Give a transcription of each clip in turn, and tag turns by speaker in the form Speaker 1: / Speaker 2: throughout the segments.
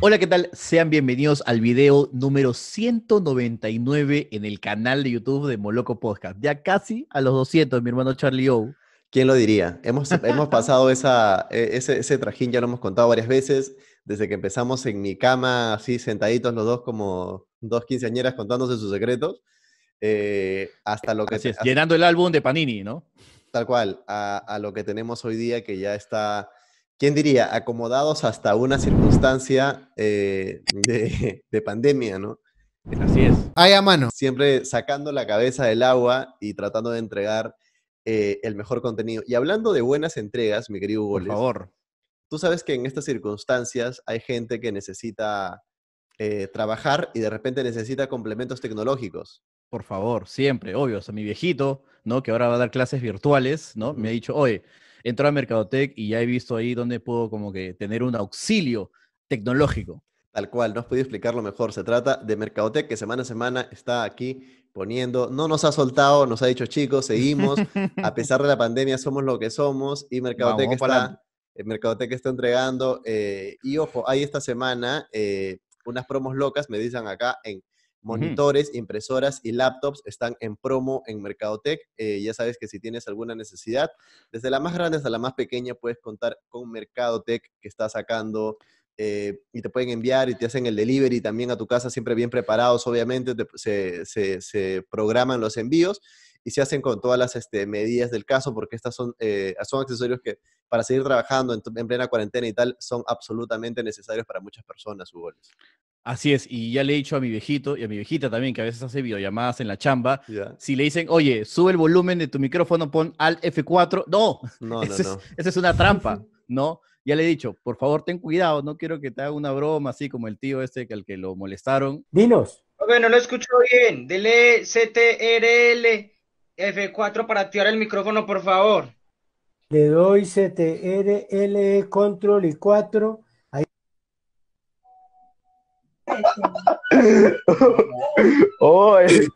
Speaker 1: Hola, ¿qué tal? Sean bienvenidos al video número 199
Speaker 2: en el canal de YouTube de Moloco Podcast. Ya casi a los 200, mi hermano Charlie O. ¿Quién lo diría? Hemos, hemos pasado esa, e, ese, ese, trajín, ya lo hemos contado varias veces, desde que empezamos en mi cama, así sentaditos los dos como dos quinceañeras contándose sus secretos, eh, hasta lo que... Es, llenando el álbum de Panini, ¿no? Tal cual, a, a lo que tenemos hoy día que ya está ¿quién diría? Acomodados hasta una circunstancia eh, de, pandemia, ¿no? Así es. Ahí a mano. Siempre sacando la cabeza del agua y tratando de entregar eh, el mejor contenido. Y hablando de buenas entregas, mi querido Hugo. Por favor. Tú sabes que en estas circunstancias hay gente que necesita eh, trabajar y de repente necesita complementos tecnológicos.
Speaker 1: Por favor, siempre, obvio. O sea, mi viejito, ¿no? Que ahora va a dar clases virtuales, ¿no? Me ha dicho, oye, entró a Mercadotec y ya he visto ahí donde puedo como que tener un auxilio tecnológico.
Speaker 2: Tal cual, no has podido explicarlo mejor. Se trata de Mercadotec, que semana a semana está aquí poniendo, no nos ha soltado, nos ha dicho chicos, seguimos, a pesar de la pandemia somos lo que somos y Mercadotec, está, eh, Mercadotec está entregando. Eh, y ojo, hay esta semana eh, unas promos locas, me dicen acá en
Speaker 1: Monitores,
Speaker 2: impresoras y laptops están en promo en Mercadotec. Eh, ya sabes que si tienes alguna necesidad, desde la más grande hasta la más pequeña, puedes contar con Mercadotec que está sacando eh, y te pueden enviar y te hacen el delivery también a tu casa, siempre bien preparados, obviamente, se, programan los envíos y se hacen con todas las este, medidas del caso, porque estas son, eh, son accesorios que para seguir trabajando en, plena cuarentena y tal son absolutamente necesarios para muchas personas, Hugo.
Speaker 1: Así es, y ya le he dicho a mi viejito y a mi viejita también, que a veces hace videollamadas en la chamba, si le dicen, oye, sube el volumen de tu micrófono, pon al F4, no, esa es, una trampa, ¿no? Ya le he dicho, por favor, ten cuidado, no quiero que te haga una broma así como el tío este que al que lo molestaron. Dinos. Bueno, no lo escucho bien, dele CTRL F4 para activar el micrófono, por favor. Le doy CTRL control y 4
Speaker 2: Oh, eh.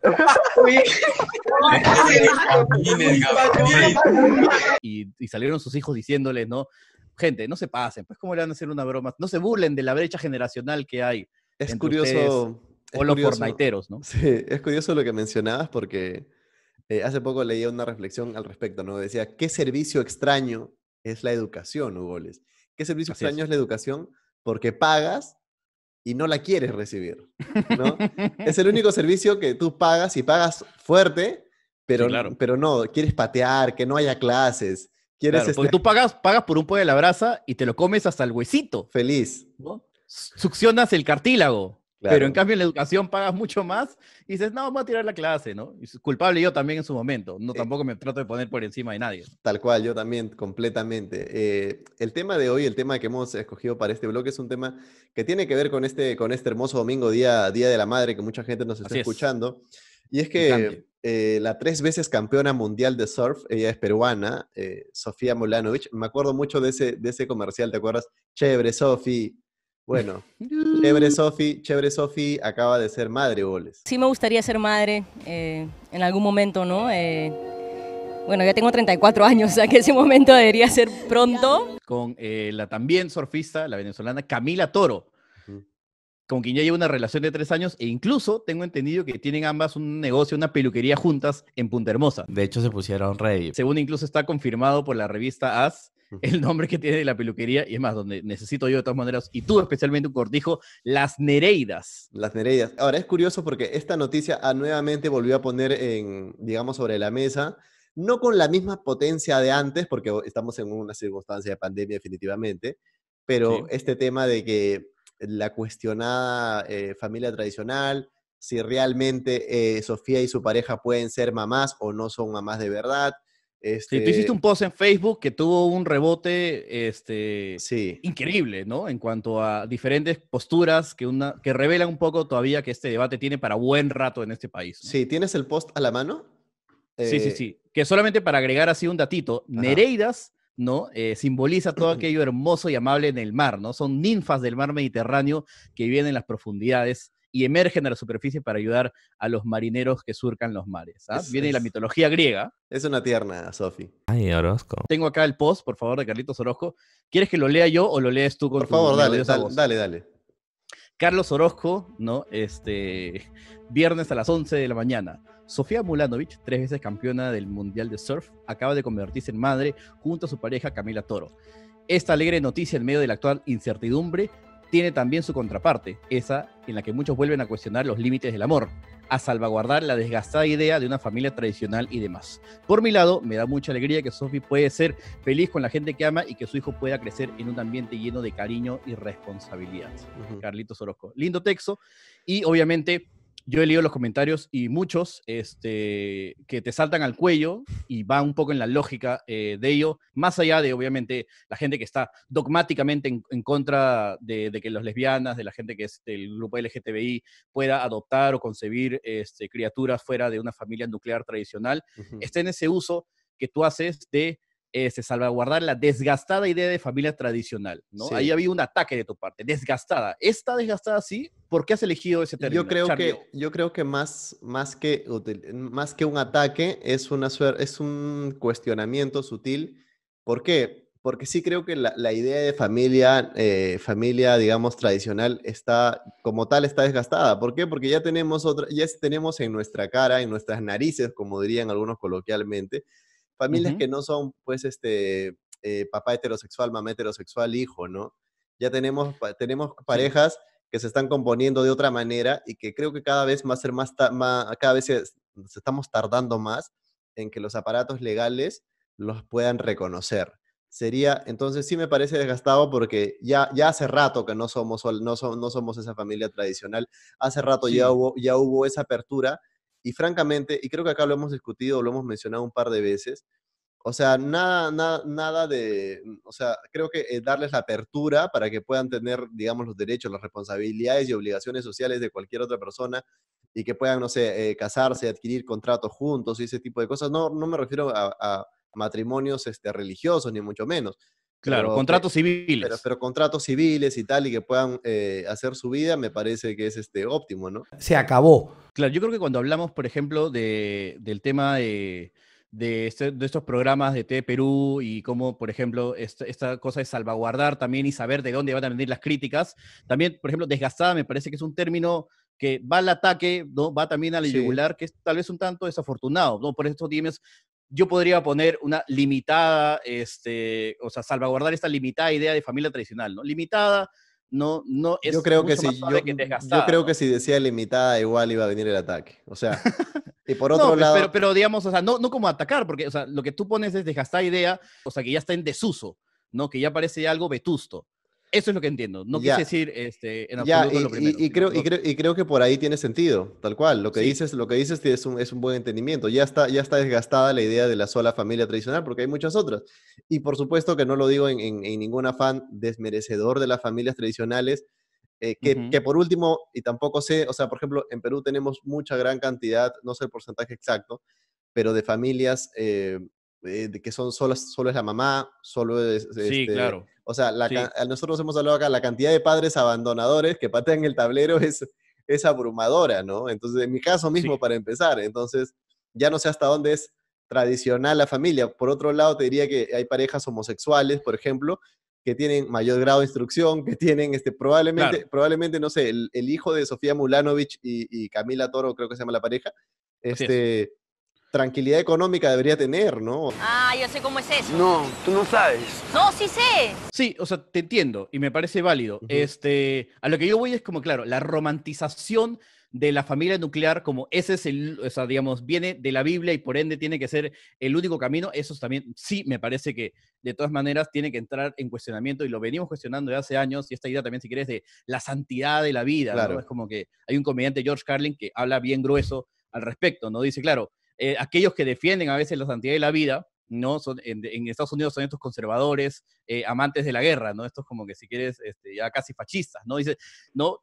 Speaker 1: y, salieron sus hijos diciéndoles, ¿no? Gente, no se pasen, pues cómo le van a hacer una broma, no se burlen de la brecha generacional que hay. Es curioso. o los
Speaker 2: ¿no? es curioso lo que mencionabas porque eh, hace poco leía una reflexión al respecto, ¿no? Decía, ¿qué servicio extraño es la educación, Hugo ¿Qué servicio extraño es. la educación? Porque pagas y no la quieres recibir. es el único servicio que tú pagas y pagas fuerte, pero, pero no, quieres patear, que no haya clases. Quieres porque este tú pagas, pagas por un pollo de la brasa y te lo comes hasta el huesito. Feliz.
Speaker 1: Succionas el cartílago. Pero en cambio en la educación pagas mucho más y dices, no, vamos a tirar la clase, ¿no? es culpable yo también en su momento, no eh tampoco me trato de poner por encima de nadie.
Speaker 2: Tal cual, yo también, completamente. Eh, el tema de hoy, el tema que hemos escogido para este blog es un tema que tiene que ver con este, con este hermoso domingo, día, día de la Madre, que mucha gente nos está escuchando. Y es que eh, la tres veces campeona mundial de surf, ella es peruana, Sofía Molanovich, me acuerdo mucho de ese, de ese comercial, ¿te acuerdas? Chévere, Sofía. Bueno, chévere Sofi, chévere Sofi acaba de ser madre, goles.
Speaker 1: Sí me gustaría ser madre eh, en algún momento, ¿no? Eh, bueno, ya tengo 34 años, o
Speaker 2: sea que ese momento debería ser pronto.
Speaker 1: Con eh, la también surfista, la venezolana Camila Toro, con quien ya lleva una relación de tres años e incluso tengo entendido que tienen ambas un negocio, una peluquería juntas en Punta Hermosa. De hecho, se pusieron rey. Según incluso está confirmado por la revista As, el nombre que tiene de la peluquería, y es más, donde necesito yo de todas maneras, y tú
Speaker 2: especialmente un cortijo, las Nereidas. Las Nereidas. Ahora es curioso porque esta noticia ah, nuevamente volvió a poner digamos, sobre la mesa, no con la misma potencia de antes, porque estamos en una circunstancia de pandemia definitivamente, pero este tema de que la cuestionada eh, familia tradicional, si realmente eh, Sofía y su pareja pueden ser mamás o no son mamás de verdad, este... tú hiciste este un post en Facebook que tuvo un rebote este, increíble, ¿no? En cuanto
Speaker 1: a diferentes posturas que, una, que revelan un poco todavía que este debate tiene para buen rato en este país. Sí, ¿tienes el post a la mano? Sí, sí, eh, sí. Que solamente para agregar así un datito, Nereidas, ¿no? Eh, simboliza todo aquello hermoso y amable en el mar, ¿no? Son ninfas del mar Mediterráneo que viven en las profundidades y emergen a la superficie para ayudar a los marineros que surcan los mares. ¿ah? Viene la mitología
Speaker 2: griega. Es una tierna, Sofi. Ay,
Speaker 1: Orozco. Tengo acá el post, por favor, de Carlitos Orozco. ¿Quieres que lo lea yo o lo lees tú con Por favor, dale, dale, dale, dale. Carlos Orozco, ¿no? Este, viernes a las 11 de la mañana. Sofía Mulanovic, tres veces campeona del Mundial de Surf, acaba de convertirse en madre junto a su pareja Camila Toro. Esta alegre noticia en medio de la actual incertidumbre tiene también su contraparte, esa en la que muchos vuelven a cuestionar los límites del amor, a salvaguardar la desgastada idea de una familia tradicional y demás. Por mi lado, me da mucha alegría que Sophie puede ser feliz con la gente que ama y que su hijo pueda crecer en un ambiente lleno de cariño y responsabilidad. Carlitos Orozco. Lindo texto y obviamente yo he leído los comentarios y muchos este, que te saltan al cuello y va un poco en la lógica eh, de ello, más allá de obviamente la gente que está dogmáticamente en, contra de, que los lesbianas, de la gente que es del grupo LGTBI, pueda adoptar o concebir este, criaturas fuera de una familia nuclear tradicional, está en ese uso que tú haces de este, salvaguardar la desgastada idea de familia tradicional, ¿no? Ahí había un ataque de tu parte, desgastada. ¿Está desgastada sí? ¿Por qué has elegido ese término? Yo creo que,
Speaker 2: yo creo que, más, más, que más que un ataque es, una, es un cuestionamiento sutil. ¿Por qué? Porque sí creo que la, idea de familia, eh, familia, digamos, tradicional está, como tal, está desgastada. ¿Por qué? Porque ya tenemos, otra, ya tenemos en nuestra cara, en nuestras narices, como dirían algunos coloquialmente, familias que no son, pues, este, eh, papá heterosexual, mamá heterosexual, hijo, ¿no? Ya tenemos, tenemos parejas que se están componiendo de otra manera y que creo que cada vez más, ser más, cada vez estamos tardando más en que los aparatos legales los puedan reconocer. Sería, entonces sí me parece desgastado porque ya, ya hace rato que no somos, no, no somos esa familia tradicional, hace rato ya, ya hubo esa apertura y francamente, y creo que acá lo hemos discutido, lo hemos mencionado un par de veces, o sea, nada, nada, nada de, mm, o sea, creo que eh, darles la apertura para que puedan tener, digamos, los derechos, las responsabilidades y obligaciones sociales de cualquier otra persona y que puedan, no sé, eh, casarse, adquirir contratos juntos y ese tipo de cosas. No, no me refiero a, matrimonios este, religiosos, ni mucho menos, Claro, contratos civiles. Pero, contratos civiles y tal, y que puedan eh, hacer su vida, me parece que es este, óptimo, ¿no?
Speaker 1: Se acabó. Claro, yo creo que cuando hablamos, por ejemplo, de, del tema de, de, este, estos programas de T Perú y cómo, por ejemplo, esta, cosa de salvaguardar también y saber de dónde van a venir las críticas, también, por ejemplo, desgastada me parece que es un término que va al ataque, ¿no? va también al irregular, que es tal vez un tanto desafortunado. ¿no? Por estos tienes yo podría poner una limitada, este, o sea, salvaguardar esta limitada idea de familia tradicional, ¿no? Limitada, no, no es yo creo que si, yo, creo que
Speaker 2: si decía limitada, igual iba a venir el ataque. O sea, y por otro pues, lado. Pero,
Speaker 1: pero, digamos, o sea, no, no como atacar, porque o sea, lo que tú pones es desgastada idea, o sea, que ya está en desuso, ¿no? Que ya parece algo vetusto. Eso es lo que entiendo. No quise decir este, en absoluto y, creo, y,
Speaker 2: creo, que por ahí tiene sentido, tal cual. Lo que dices, lo que dices es un, es un, buen entendimiento. Ya está, ya está desgastada la idea de la sola familia tradicional, porque hay muchas otras. Y por supuesto que no lo digo en, ningún afán desmerecedor de las familias tradicionales, eh, que, por último, y tampoco sé, o sea, por ejemplo, en Perú tenemos mucha gran cantidad, no sé el porcentaje exacto, pero de familias eh, eh, que son solas solo es la mamá, solo es... Sí, este, claro o sea, nosotros hemos hablado acá, la cantidad de padres abandonadores que patean el tablero es, es abrumadora, ¿no? Entonces, en mi caso mismo, para empezar, entonces, ya no sé hasta dónde es tradicional la familia. Por otro lado, te diría que hay parejas homosexuales, por ejemplo, que tienen mayor grado de instrucción, que tienen, este, probablemente, probablemente no sé, el, hijo de Sofía Mulanovich y, Camila Toro, creo que se llama la pareja, este, tranquilidad económica debería tener, ¿no?
Speaker 1: Ah, yo sé cómo es eso. No, tú no sabes. No, sí sé.
Speaker 2: Sí, o sea, te entiendo y me parece válido. Este,
Speaker 1: a lo que yo voy es como, claro, la romantización de la familia nuclear como ese es el, o sea, digamos, viene de la Biblia y por ende tiene que ser el único camino, eso también sí me parece que de todas maneras tiene que entrar en cuestionamiento y lo venimos cuestionando de hace años y esta idea también, si quieres, de la santidad de la vida, claro. Es como que hay un comediante, George Carlin, que habla bien grueso al respecto, ¿no? Dice, claro, eh, aquellos que defienden a veces la santidad de la vida, ¿no? Son, en, Estados Unidos son estos conservadores, eh, amantes de la guerra, ¿no? Estos como que si quieres, este, ya casi fascistas, ¿no? Dice, ¿no?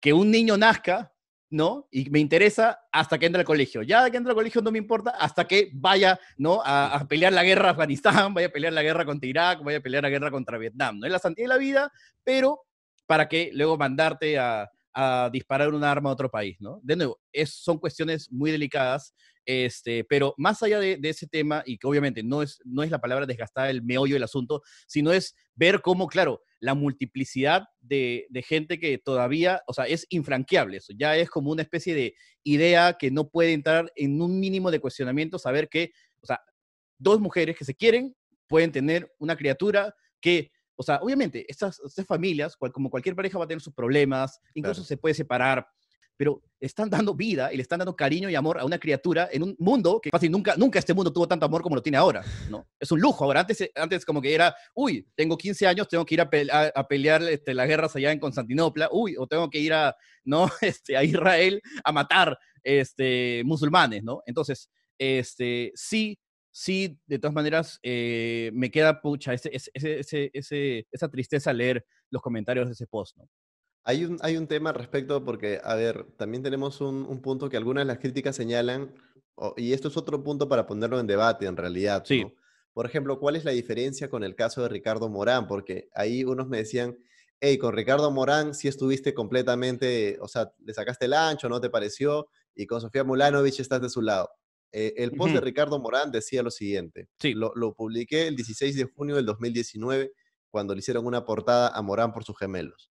Speaker 1: Que un niño nazca, ¿no? Y me interesa hasta que entre al colegio. Ya que entre al colegio no me importa, hasta que vaya, ¿no? A, pelear la guerra a Afganistán, vaya a pelear la guerra contra Irak, vaya a pelear la guerra contra Vietnam, ¿no? Es la santidad de la vida, pero para que luego mandarte a, a disparar un arma a otro país, ¿no? De nuevo, es, son cuestiones muy delicadas, este, pero más allá de, ese tema, y que obviamente no es, no es la palabra desgastar el meollo del asunto, sino es ver cómo, claro, la multiplicidad de, de, gente que todavía, o sea, es infranqueable eso, ya es como una especie de idea que no puede entrar en un mínimo de cuestionamiento, saber que, o sea, dos mujeres que se quieren pueden tener una criatura que o sea, obviamente, estas, familias, como cualquier pareja, va a tener sus problemas, incluso se puede separar, pero están dando vida y le están dando cariño y amor a una criatura en un mundo que fácil nunca, nunca este mundo tuvo tanto amor como lo tiene ahora, ¿no? Es un lujo. Ahora, antes, antes como que era, uy, tengo 15 años, tengo que ir a, pelear este, las guerras allá en Constantinopla, uy, o tengo que ir a, ¿no? Este, a Israel a matar este, musulmanes, ¿no? Entonces, este, sí sí, de todas maneras, eh, me queda pucha esa tristeza leer los comentarios de ese post,
Speaker 2: Hay un, hay un tema respecto porque, a ver, también tenemos un, punto que algunas de las críticas señalan, y esto es otro punto para ponerlo en debate en realidad. Por ejemplo, ¿cuál es la diferencia con el caso de Ricardo Morán? Porque ahí unos me decían, hey, con Ricardo Morán sí estuviste completamente, o sea, le sacaste el ancho, ¿no te pareció? Y con Sofía Mulanovich estás de su lado. Eh, el post de Ricardo Morán decía lo siguiente. Sí. Lo, publiqué el 16 de junio del 2019 cuando le hicieron una portada a Morán por sus gemelos.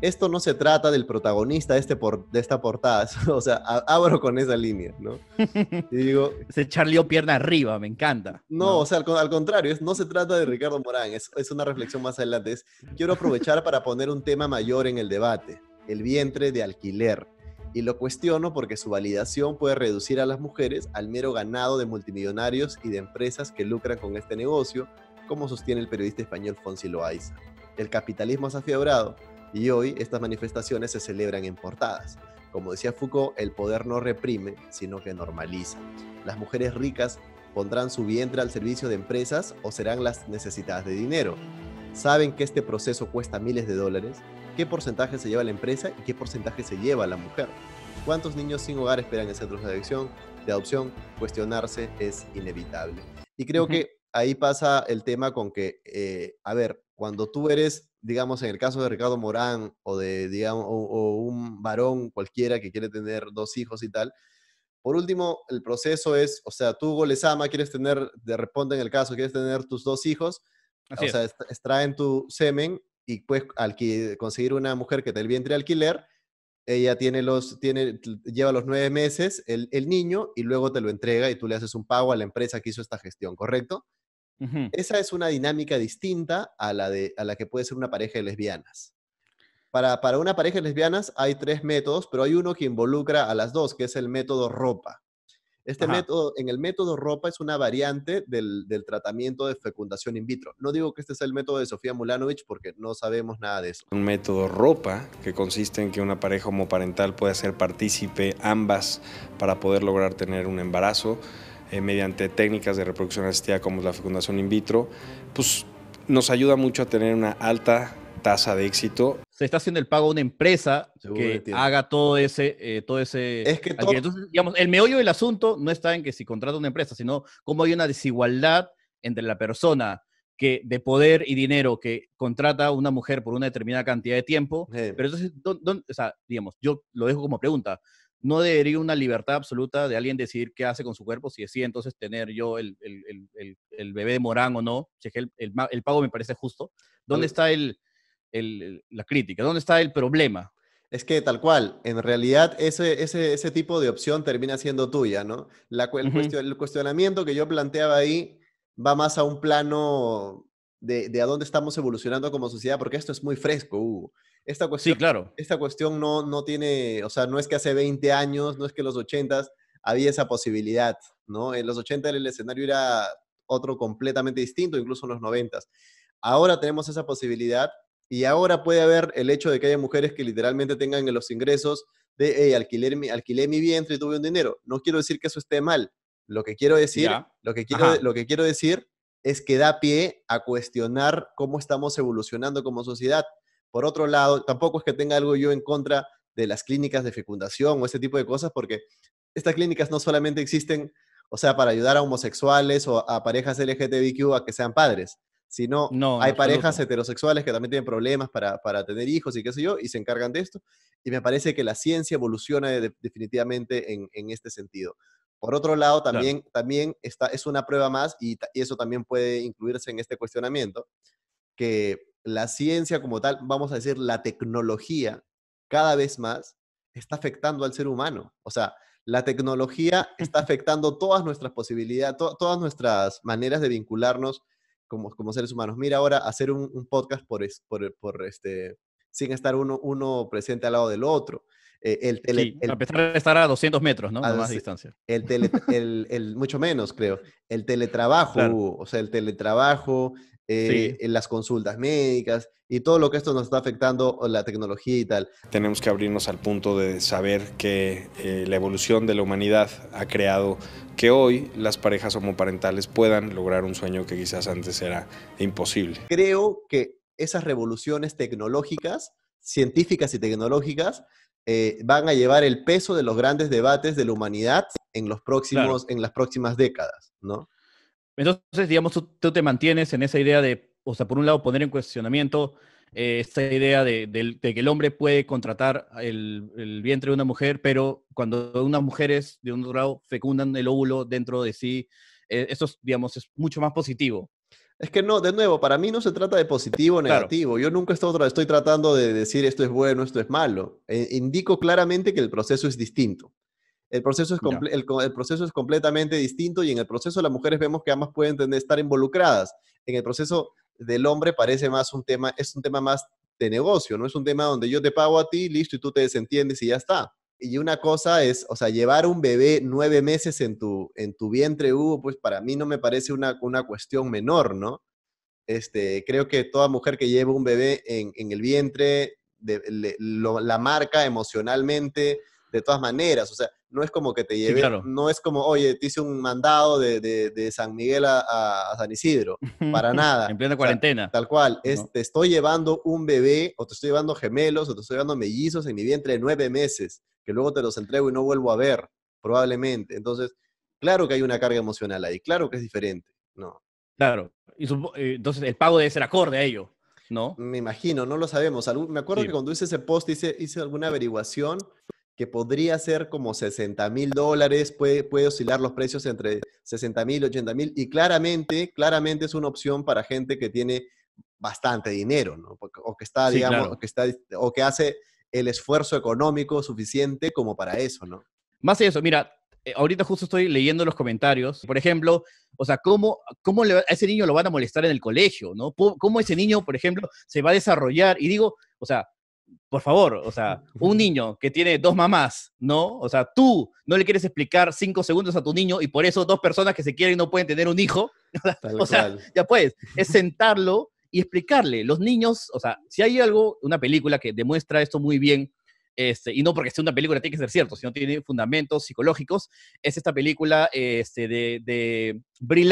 Speaker 2: Esto no se trata del protagonista de, este por, de esta portada, o sea, abro con esa línea, ¿no?
Speaker 1: Y digo... se charlió pierna arriba, me encanta.
Speaker 2: No, o sea, al, contrario, es, no se trata de Ricardo Morán, es, es una reflexión más adelante, es, quiero aprovechar para poner un tema mayor en el debate, el vientre de alquiler y lo cuestiono porque su validación puede reducir a las mujeres al mero ganado de multimillonarios y de empresas que lucran con este negocio, como sostiene el periodista español Fonsi Loaiza. El capitalismo se ha afiebrado y hoy estas manifestaciones se celebran en portadas. Como decía Foucault, el poder no reprime, sino que normaliza. Las mujeres ricas pondrán su vientre al servicio de empresas o serán las necesitadas de dinero saben que este proceso cuesta miles de dólares, qué porcentaje se lleva la empresa y qué porcentaje se lleva la mujer. ¿Cuántos niños sin hogar esperan en centros de adopción? De adopción, cuestionarse es inevitable. Y creo que ahí pasa el tema con que, eh, a ver, cuando tú eres, digamos, en el caso de Ricardo Morán o de, digamos, o, un varón cualquiera que quiere tener dos hijos y tal, por último, el proceso es, o sea, tú, Golesama, quieres tener, de responde en el caso, quieres tener tus dos hijos, o sea, extraen tu semen y puedes conseguir una mujer que te el vientre alquiler. Ella tiene los, tiene, lleva los nueve meses el, niño y luego te lo entrega y tú le haces un pago a la empresa que hizo esta gestión, ¿correcto? Esa es una dinámica distinta a la, de, a la que puede ser una pareja de lesbianas. Para, para una pareja de lesbianas hay tres métodos, pero hay uno que involucra a las dos, que es el método ropa. Este método, en el método ropa es una variante del, tratamiento de fecundación in vitro. No digo que este sea el método de Sofía Mulanovich porque no sabemos nada de eso. Un método ropa que consiste en que una pareja homoparental puede ser partícipe ambas para poder lograr tener un embarazo eh, mediante técnicas de reproducción asistida como la fecundación in vitro, pues nos ayuda mucho a tener una alta tasa de éxito se está
Speaker 1: haciendo el pago a una empresa que haga todo ese, eh, todo ese... Es que digamos, el meollo del asunto no está en que si contrata una empresa, sino cómo hay una desigualdad entre la persona que de poder y dinero que contrata a una mujer por una determinada cantidad de tiempo. Pero entonces, digamos, yo lo dejo como pregunta. ¿No debería una libertad absoluta de alguien decidir qué hace con su cuerpo si decide entonces tener yo el, el, el, el bebé de Morán o
Speaker 2: no? Si el, pago me parece justo. ¿Dónde está el, la crítica? ¿Dónde está el problema? Es que tal cual, en realidad ese, ese, tipo de opción termina siendo tuya, ¿no? La, el, cuestionamiento que yo planteaba ahí va más a un plano de, de, a dónde estamos evolucionando como sociedad, porque esto es muy fresco, Hugo. Esta cuestión, claro. esta cuestión no, no tiene, o sea, no es que hace 20 años, no es que en los 80 había esa posibilidad, ¿no? En los 80 el escenario era otro completamente distinto, incluso en los 90. Ahora tenemos esa posibilidad y ahora puede haber el hecho de que haya mujeres que literalmente tengan los ingresos de, hey, alquilé mi, vientre y tuve un dinero. No quiero decir que eso esté mal. Lo que quiero decir, lo que lo que quiero decir es que da pie a cuestionar cómo estamos evolucionando como sociedad. Por otro lado, tampoco es que tenga algo yo en contra de las clínicas de fecundación o ese tipo de cosas, porque estas clínicas no solamente existen, o sea, para ayudar a homosexuales o a parejas LGTBQ a que sean padres, si no, hay parejas heterosexuales que también tienen problemas para, tener hijos y qué sé yo, y se encargan de esto. Y me parece que la ciencia evoluciona definitivamente en, este sentido. Por otro lado, también, también está, es una prueba más, y, eso también puede incluirse en este cuestionamiento, que la ciencia como tal, vamos a decir, la tecnología, cada vez más, está afectando al ser humano. O sea, la tecnología está afectando todas nuestras posibilidades, todas nuestras maneras de vincularnos como, seres humanos. Mira ahora hacer un, podcast por, por, este, sin estar uno, uno presente al lado del otro. Eh, el, sí, a
Speaker 1: pesar de estar a 200 metros, ¿no? A más
Speaker 2: distancia. El, el, mucho menos, creo. El teletrabajo, o sea, el teletrabajo, eh, en las consultas médicas y todo lo que esto nos está afectando, la tecnología y tal. Tenemos que abrirnos al punto de saber que eh, la evolución de la humanidad ha creado que hoy las parejas homoparentales puedan lograr un sueño que quizás antes era imposible. Creo que esas revoluciones tecnológicas, científicas y tecnológicas, eh, van a llevar el peso de los grandes debates de la humanidad en, los próximos, en las próximas décadas, ¿no?
Speaker 1: Entonces, digamos, tú, te mantienes en esa idea de, o sea, por un lado, poner en cuestionamiento eh, esta idea de, que el hombre puede contratar el, vientre de una mujer, pero cuando unas mujeres, de un lado, fecundan el óvulo dentro de sí, eh, eso, digamos, es mucho más positivo.
Speaker 2: Es que no, de nuevo, para mí no se trata de positivo o negativo. Yo nunca estoy, estoy, tratando de decir esto es bueno, esto es malo. Eh, indico claramente que el proceso es distinto. El proceso, es el, proceso es completamente distinto y en el proceso las mujeres vemos que ambas pueden estar involucradas. En el proceso del hombre parece más un tema, es un tema más de negocio, no es un tema donde yo te pago a ti, listo, y tú te desentiendes y ya está. Y una cosa es, o sea, llevar un bebé nueve meses en tu, en tu vientre, Hugo, pues para mí no me parece una, cuestión menor, ¿no? Este, creo que toda mujer que lleva un bebé en, el vientre, de, la marca emocionalmente, de todas maneras. O sea, no es como que te lleve, no es como, oye, te hice un mandado de, San Miguel a, San Isidro, para nada. en plena cuarentena. tal cual, te estoy llevando un bebé, o te estoy llevando gemelos, o te estoy llevando mellizos en mi vientre de nueve meses, que luego te los entrego y no vuelvo a ver, probablemente. Entonces, claro que hay una carga emocional ahí, claro que es diferente, ¿no? Claro, y eh, entonces el pago debe ser acorde a ello. ¿no? Me imagino, no lo sabemos. me acuerdo que cuando hice ese post hice, hice alguna averiguación que podría ser como 60 mil dólares, puede, puede oscilar los precios entre 60 mil, 80 mil, y claramente, claramente es una opción para gente que tiene bastante dinero, ¿no? O que está, digamos, que está, o que hace el esfuerzo económico suficiente como para eso, ¿no? Más de eso, mira,
Speaker 1: eh, ahorita justo estoy leyendo los comentarios, por ejemplo, o sea, ¿cómo, cómo a ese niño lo van a molestar en el colegio, ¿no? ¿Cómo ese niño, por ejemplo, se va a desarrollar? Y digo, o sea, por favor, o sea, un niño que tiene dos mamás, ¿no? O sea, tú no le quieres explicar cinco segundos a tu niño y por eso dos personas que se quieren no pueden tener un hijo. o sea, ya puedes, es sentarlo y explicarle. Los niños, o sea, si hay algo, una película que demuestra esto muy bien, este, y no porque sea una película tiene que ser cierto, sino tiene fundamentos psicológicos, es esta película este, de, de Brie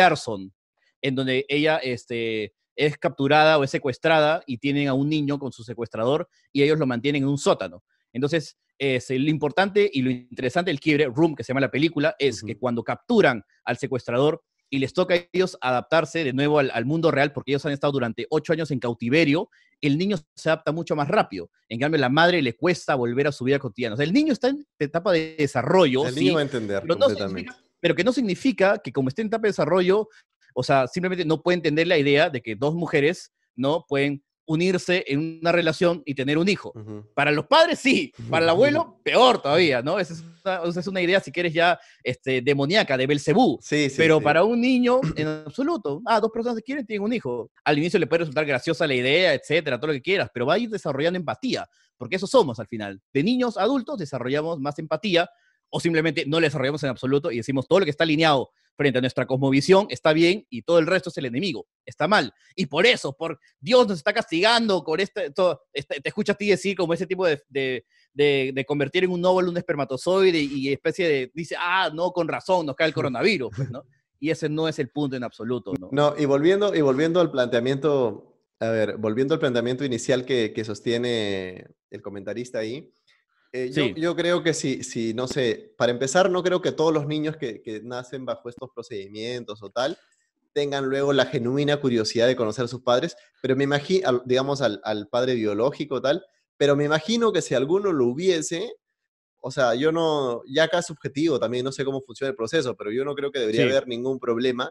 Speaker 1: en donde ella este, es capturada o es secuestrada y tienen a un niño con su secuestrador y ellos lo mantienen en un sótano. Entonces, es lo importante y lo interesante del quiebre, Room, que se llama la película, es que cuando capturan al secuestrador y les toca a ellos adaptarse de nuevo al, mundo real, porque ellos han estado durante ocho años en cautiverio, el niño se adapta mucho más rápido. En cambio, a la madre le cuesta volver a su vida cotidiana. O sea, el niño está en etapa de desarrollo. El niño va a entender pero que no significa que como esté en etapa de desarrollo, o sea, simplemente no puede entender la idea de que dos mujeres, ¿no? Pueden unirse en una relación y tener un hijo. Para los padres sí, para el abuelo peor todavía, ¿no? Esa es una, idea, si quieres, ya este, demoníaca, de Belcebú. Sí, Pero para un niño, en absoluto. Ah, dos personas se quieren, tienen un hijo. Al inicio le puede resultar graciosa la idea, etcétera, todo lo que quieras, pero va a ir desarrollando empatía, porque eso somos al final. De niños a adultos desarrollamos más empatía o simplemente no le desarrollamos en absoluto y decimos todo lo que está alineado frente a nuestra cosmovisión está bien y todo el resto es el enemigo, está mal. Y por eso, por Dios nos está castigando, con este, este te escuchas a ti decir como ese tipo de, convertir en un óvulo un espermatozoide y especie de, dice, ah, no, con razón, nos cae el coronavirus, Y ese no es el punto en absoluto,
Speaker 2: ¿no? y volviendo, y volviendo al planteamiento, a ver, volviendo al planteamiento inicial que sostiene el comentarista ahí, eh, yo, creo que si, no sé, para empezar, no creo que todos los niños que, nacen bajo estos procedimientos o tal tengan luego la genuina curiosidad de conocer a sus padres, pero me imagino, digamos, al, padre biológico tal, pero me imagino que si alguno lo hubiese, o sea, yo no, ya acá es subjetivo también, no sé cómo funciona el proceso, pero yo no creo que debería haber ningún problema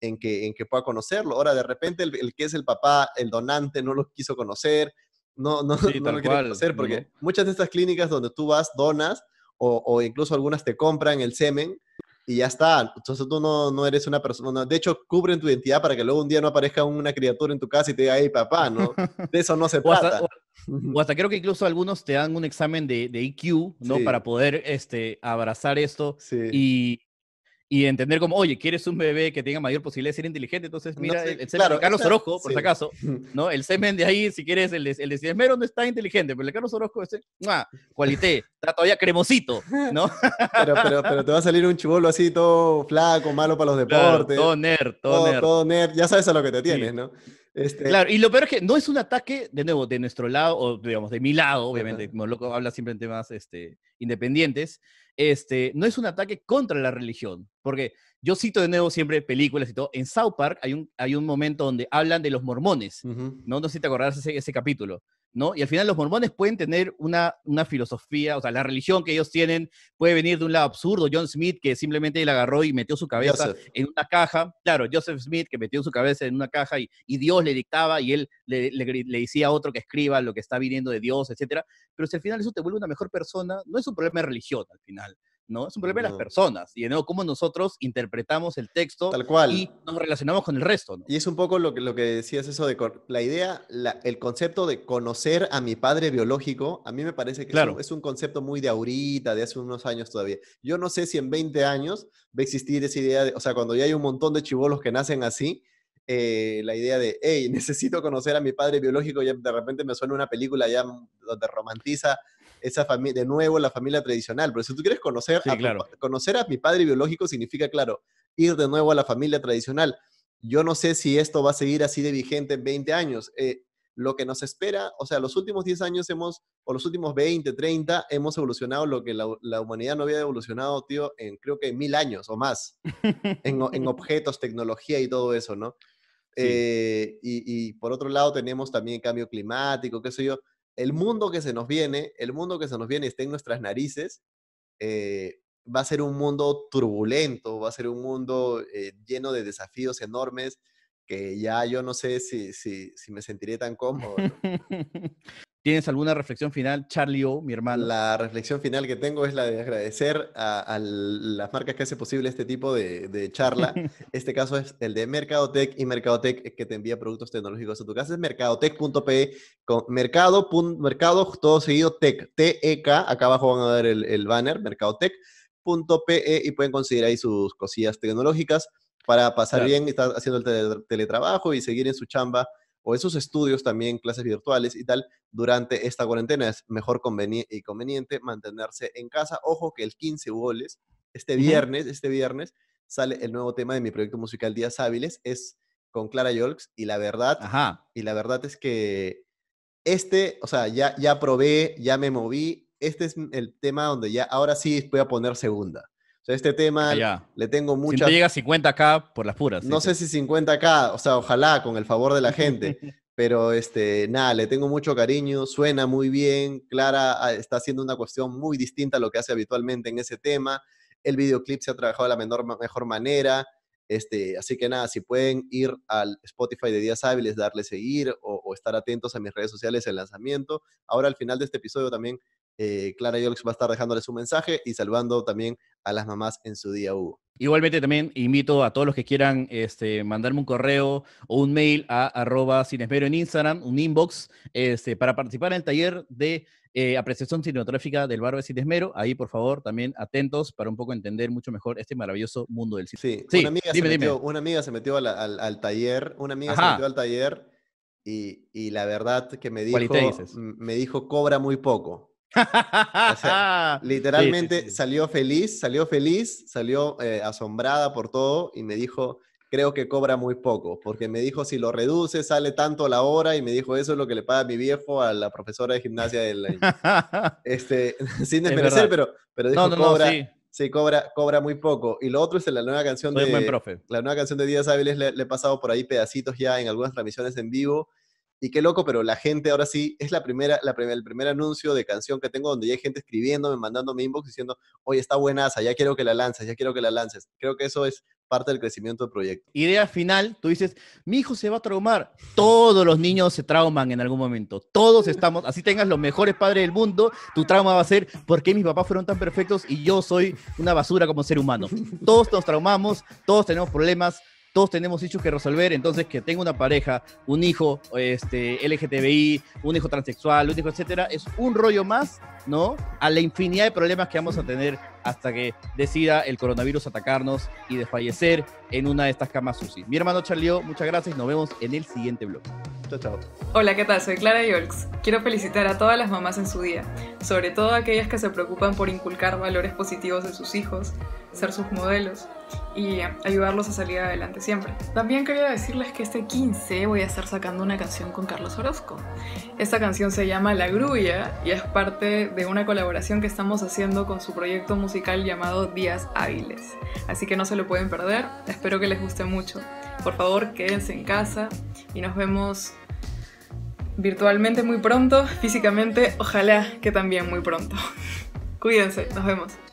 Speaker 2: en que, pueda conocerlo. Ahora, de repente, el, el, que es el papá, el donante, no lo quiso conocer, no, no, no lo hacer porque muchas de estas clínicas donde tú vas, donas o, incluso algunas te compran el semen y ya está. Entonces tú no, no eres una persona, de hecho cubren tu identidad para que luego un día no aparezca una criatura en tu casa y te diga, hey papá, ¿no? De eso no se trata. O hasta, creo que incluso
Speaker 1: algunos te dan un examen de, de IQ, ¿no? Para poder este, abrazar esto y y entender como, oye, quieres un bebé que tenga mayor posibilidad de ser inteligente, entonces mira el, semen de Carlos por si acaso, ¿no? El semen de ahí, si quieres, el de, el de no está inteligente, pero el de Carlos Orozco, ese, cualité, está todavía cremosito, ¿no?
Speaker 2: pero, te va a salir un chivolo así, todo flaco, malo para los deportes. todo nerd, todo, nerd. ya sabes a lo que te tienes, ¿no? Este claro, y
Speaker 1: lo peor es que no es un ataque, de nuevo, de nuestro lado, o digamos, de mi lado, obviamente, como loco habla siempre en temas este, independientes, este, no es un ataque contra la religión, porque yo cito de nuevo siempre películas y todo, en South Park hay un, hay un momento donde hablan de los mormones, ¿no? no sé si te acordarás ese, ese capítulo, ¿no? Y al final los mormones pueden tener una, una filosofía, o sea, la religión que ellos tienen puede venir de un lado absurdo, John Smith que simplemente él agarró y metió su cabeza en una caja, claro, Joseph Smith que metió su cabeza en una caja y, y Dios le dictaba y él le, le, le, decía a otro que escriba lo que está viniendo de Dios, etc. Pero si al final eso te vuelve una mejor persona, no es un problema de religión al final, ¿no? Es un problema de las personas y de cómo nosotros interpretamos el texto y nos relacionamos con el resto.
Speaker 2: Y es un poco lo que, lo que decías eso de la idea, el concepto de conocer a mi padre biológico, a mí me parece que claro. es, un, concepto muy de ahorita, de hace unos años todavía. Yo no sé si en 20 años va a existir esa idea, o sea, cuando ya hay un montón de chivolos que nacen así. Eh, la idea de, hey, necesito conocer a mi padre biológico, y de repente me suena una película ya mm, donde romantiza esa familia, de nuevo la familia tradicional. Pero si tú quieres conocer, a conocer a mi padre biológico significa, claro, ir de nuevo a la familia tradicional. Yo no sé si esto va a seguir así de vigente en 20 años. Eh, lo que nos espera, o sea, los últimos 10 años hemos, o los últimos 20, 30, hemos evolucionado lo que la, humanidad no había evolucionado, tío, en creo que mil años o más, en, objetos, tecnología y todo eso, ¿no? Eh, y, y, por otro lado tenemos también cambio climático, qué sé yo el mundo que se nos viene, el mundo que se nos viene está en nuestras narices, eh, va a ser un mundo turbulento, va a ser un mundo eh, lleno de desafíos enormes que ya yo no sé si, si, si me sentiré tan cómodo. ¿Tienes alguna reflexión final, Charlie O, mi hermano? La reflexión final que tengo es la de agradecer a, las marcas que hace posible este tipo de, charla. este caso es el de Mercadotec y Mercadotec eh, que te envía productos tecnológicos a tu casa. Es mercadotec.pe con mercado, mercado todo seguido tech, T-E-K. Acá abajo van a ver el, banner, mercadotec.pe y pueden conseguir ahí sus cosillas tecnológicas para pasar bien y estar haciendo el teletrabajo y seguir en su chamba o esos estudios también, clases virtuales y tal, durante esta cuarentena. Es mejor conveniente eh, y conveniente mantenerse en casa. Ojo que el 15 goles, este viernes, este viernes sale el nuevo tema de mi proyecto musical Días Hábiles, es con Clara Yolks y la verdad, y la verdad es que este, o sea, ya, ya probé, ya me moví, este es el tema donde ya, ahora sí voy a poner segunda este tema ah, ya le tengo mucha... Si llega 50k por las puras. No sé si 50k, o sea, ojalá con el favor de la gente. pero este, nada, le tengo mucho cariño, suena muy bien, Clara ah, está haciendo una cuestión muy distinta a lo que hace habitualmente en ese tema, el videoclip se ha trabajado de la menor, mejor manera, este, así que nada, si pueden ir al Spotify de Días Hábiles, darle seguir o, o estar atentos a mis redes sociales, el lanzamiento. Ahora al final de este episodio también eh, Clara Yolks va a estar dejándoles un mensaje y salvando también a las mamás en su día u.
Speaker 1: Igualmente también invito a todos los que quieran este, mandarme un correo o un mail a arroba cinesmero en Instagram, un inbox, este, para participar en el taller de eh, apreciación cinematográfica del barrio de Cinesmero. Ahí, por favor, también atentos para un poco entender mucho mejor
Speaker 2: este maravilloso mundo del cine. Sí, una, amiga se metió, al, taller, una amiga se metió al taller y, y, la verdad que me dijo, me dijo cobra muy poco.
Speaker 1: literalmente
Speaker 2: salió feliz, salió feliz, salió eh, asombrada por todo y me dijo, creo que cobra muy poco, porque me dijo, si lo reduce, sale tanto la hora y me dijo, eso es lo que le paga mi viejo a la profesora de gimnasia del este, sin desmerecer, pero, pero dijo, cobra, cobra, cobra muy poco. Y lo otro es la nueva canción de... La nueva canción de Díaz Áviles le he pasado por ahí pedacitos ya en algunas transmisiones en vivo y qué loco, pero la gente ahora sí, es la primera, la primera el primer anuncio de canción que tengo donde ya hay gente escribiéndome, mandándome inbox diciendo, oye, está buenaza, ya quiero que la lances, ya quiero que la lances. Creo que eso es parte del crecimiento del proyecto. Idea final, tú dices, mi hijo se va a
Speaker 1: traumar. Todos los niños se trauman en algún momento. Todos estamos, así tengas los mejores padres del mundo, tu trauma va a ser, ¿por qué mis papás fueron tan perfectos y yo soy una basura como ser humano? Todos nos traumamos, todos tenemos problemas, todos tenemos hechos que resolver, entonces que tenga una pareja, un hijo este, LGTBI, un hijo transexual, un hijo etcétera, es un rollo más, ¿no? A la infinidad de problemas que vamos a tener hasta que decida el coronavirus atacarnos y desfallecer en una de estas camas UCI. Mi hermano Charlio, muchas gracias y nos vemos en el siguiente blog. Chao, chao.
Speaker 2: Hola, ¿qué tal? Soy Clara Yolks. Quiero felicitar a todas las mamás en su
Speaker 1: día, sobre todo a aquellas que se preocupan por inculcar valores positivos en sus hijos, ser sus modelos y ayudarlos a salir adelante siempre. También quería decirles que este 15 voy a estar sacando una canción con Carlos Orozco. Esta canción se llama La Grulla y es parte de una colaboración que estamos haciendo con su proyecto musical llamado Días Hábiles. Así que no se lo pueden perder, espero que les guste mucho. Por favor, quédense en casa y nos vemos virtualmente muy pronto, físicamente ojalá que también muy pronto. Cuídense, nos vemos.